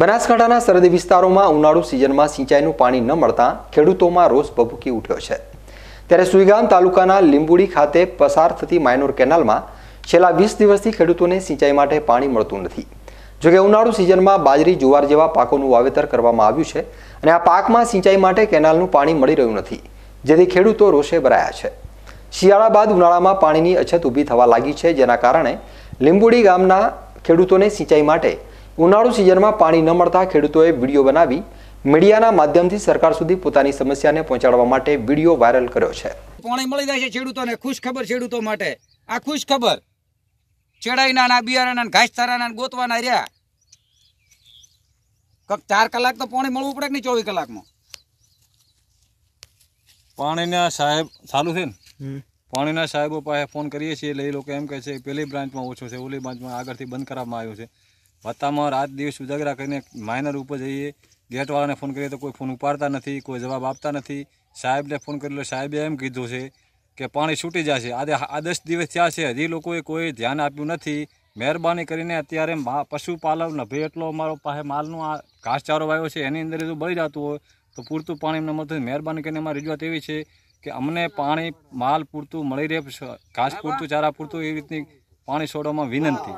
બનાસકાંઠાના સરહદી વિસ્તારોમાં ઉનાળુ સિઝનમાં સિંચાઈનું પાણી ન મળતા ખેડૂતોમાં રોષ ભભૂકી ઉઠ્યો છે ત્યારે સુઈગામ તાલુકાના લીંબુડી ખાતે પસાર થતી માઇનોર કેનાલમાં છેલ્લા વીસ દિવસથી ખેડૂતોને સિંચાઈ માટે પાણી મળતું નથી જોકે ઉનાળુ સિઝનમાં બાજરી જુવાર જેવા પાકોનું વાવેતર કરવામાં આવ્યું છે અને આ પાકમાં સિંચાઈ માટે કેનાલનું પાણી મળી રહ્યું નથી જેથી ખેડૂતો રોષે ભરાયા છે શિયાળા બાદ ઉનાળામાં પાણીની અછત ઊભી થવા લાગી છે જેના કારણે લીંબુડી ગામના ખેડૂતોને સિંચાઈ માટે ઉનાળુ સિઝનમાં પાણી ન મળતા ખેડૂતોએ વિડીયો બનાવી મીડિયાના માધ્યમથી સરકાર સુધી પોતાની સમસ્યાને પહોંચાડવા માટે વિડીયો વાયરલ કર્યો છે પાણી મળી જાય છે ખેડૂતોને ખુશ ખબર ખેડૂતો માટે આ ખુશ ખબર ચેડાઈના બિયારાના ઘાસચારાના ગોતવાના રહ્યા કંઈક ચાર કલાક તો પાણી મળવું પડે કે નહીં ચોવીસ કલાકમાં પાણીના સાહેબ ચાલુ છે ને પાણીના સાહેબો પાસે ફોન કરીએ છીએ એટલે એ લોકો એમ કહે છે પેલી બ્રાન્ચમાં ઓછો છે ઓલી બ્રાન્ચમાં આગળથી બંધ કરવામાં આવ્યો છે વત્તામાં રાત દિવસ ઉજાગરા કરીને માઇનર ઉપર જઈએ ગેટવાળાને ફોન કરીએ તો કોઈ ફોન ઉપાડતા નથી કોઈ જવાબ આપતા નથી સાહેબને ફોન કરી કરેલો સાહેબે એમ કીધું છે કે પાણી છૂટી જશે આજે આ દસ દિવસ થયા છે હજી લોકોએ કોઈ ધ્યાન આપ્યું નથી મહેરબાની કરીને અત્યારે પશુપાલક નભે એટલો અમારો પાસે માલનો આ ઘાસચારો વાયો છે એની અંદર જો બળી જતું હોય તો પૂરતું પાણી એમને મળતું મહેરબાની કરીને અમારી રજૂઆત એવી છે કે અમને પાણી માલ પૂરતું મળી રહે ઘાસ પૂરતું ચારા પૂરતું એવી રીતની પાણી છોડવામાં વિનંતી